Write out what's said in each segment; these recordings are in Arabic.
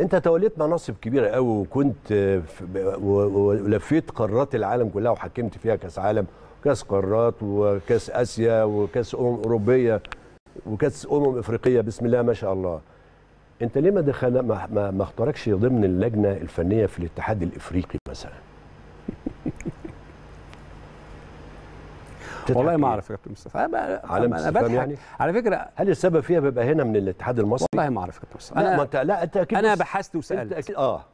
انت توليت مناصب كبيره قوي وكنت ولفيت قارات العالم كلها وحكمت فيها كاس عالم وكاس قارات وكاس اسيا وكاس امم اوروبيه وكاس امم افريقيه بسم الله ما شاء الله انت ليه ما دخل ما, ما, ما اختاركش ضمن اللجنه الفنيه في الاتحاد الافريقي مثلا والله ما اعرف يا كابتن مصطفى عالم انا بضحك يعني؟ على فكره هل السبب فيها بيبقى هنا من الاتحاد المصري والله ما اعرف يا كابتن مصطفى انا ما انت لا انت اكيد انا بحثت وسالت أكيد اه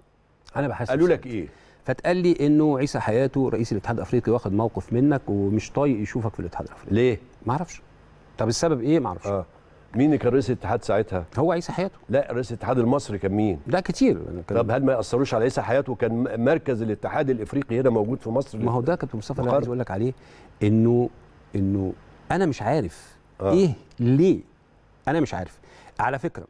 انا بحثت قالوا لك ايه فتقال لي انه عيسى حياته رئيس الاتحاد الافريقي واخد موقف منك ومش طايق يشوفك في الاتحاد الافريقي ليه ما اعرفش طب السبب ايه ما اعرفش آه. مين كان رئيس الاتحاد ساعتها؟ هو عيسى حياته لا رئيس الاتحاد المصري كان مين؟ لا كتير كان طب هل ما ياثروش على عيسى حياته كان مركز الاتحاد الافريقي هنا موجود في مصر؟ ما هو ده كابتن مصطفى انا عايز اقول لك عليه انه انه انا مش عارف آه. ايه ليه انا مش عارف على فكره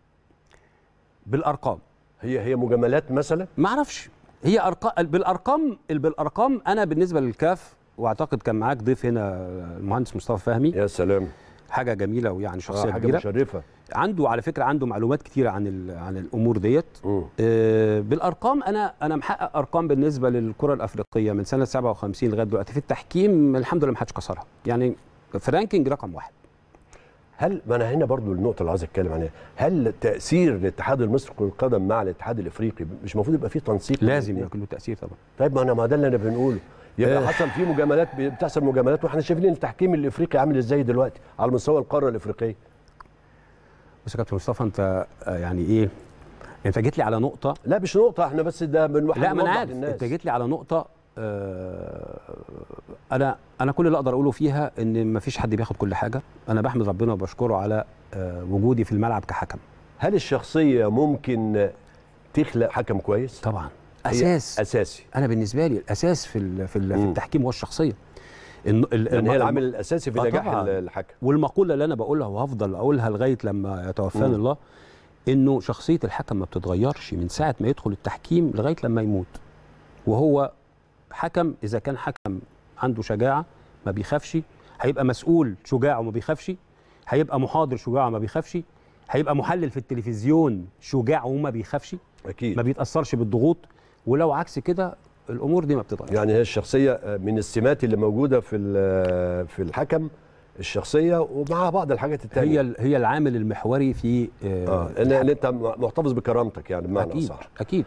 بالارقام هي هي مجاملات مثلا ما اعرفش هي ارقام بالارقام بالارقام انا بالنسبه للكاف واعتقد كان معاك ضيف هنا المهندس مصطفى فهمي يا سلام حاجه جميله ويعني آه، شخصيه آه حاجة كبيره مشرفه عنده على فكره عنده معلومات كتيره عن عن الامور ديت آه بالارقام انا انا محقق ارقام بالنسبه للكره الافريقيه من سنه 57 لغايه دلوقتي في التحكيم الحمد لله ما حدش كسرها يعني في رانكينج رقم واحد هل ما انا هنا برضو النقطه اللي عايز اتكلم عنها هل تاثير الاتحاد المصري لكره القدم مع الاتحاد الافريقي مش المفروض يبقى فيه تنسيق لازم يكون له تاثير طبعا طيب ما انا ما ده اللي انا بنقوله يبقى آه. حصل في مجاملات بتحصل مجاملات واحنا شايفين التحكيم الافريقي عامل ازاي دلوقتي على مستوى القاره الافريقيه بس يا كابتن مصطفى انت آه، يعني ايه انت جيت لي على نقطه لا مش نقطه احنا بس ده من واحد لا ما انا عارف انت جيت لي على نقطه آه، انا انا كل اللي اقدر اقوله فيها ان ما فيش حد بياخد كل حاجه انا بحمد ربنا وبشكره على آه، وجودي في الملعب كحكم هل الشخصيه ممكن تخلق حكم كويس طبعا اساس اساسي انا بالنسبه لي الاساس في, في التحكيم هو الشخصيه يعني هي العامل الاساسي في آه نجاح الحكم والمقوله اللي انا بقولها وهفضل اقولها لغايه لما يتوفاني الله انه شخصيه الحكم ما بتتغيرش من ساعه ما يدخل التحكيم لغايه لما يموت وهو حكم اذا كان حكم عنده شجاعه ما بيخافش هيبقى مسؤول شجاع وما بيخافش هيبقى محاضر شجاع وما بيخافش هيبقى محلل في التلفزيون شجاع وما بيخافش اكيد ما بيتاثرش بالضغوط ولو عكس كده الامور دي ما بتتغيرش يعني هي الشخصيه آه، من السمات اللي موجوده في آه، في الحكم الشخصيه ومعها بعض الحاجات التانية هي هي العامل المحوري في اه, آه، ان انت محتفظ بكرامتك يعني بمعنى اكيد صح. اكيد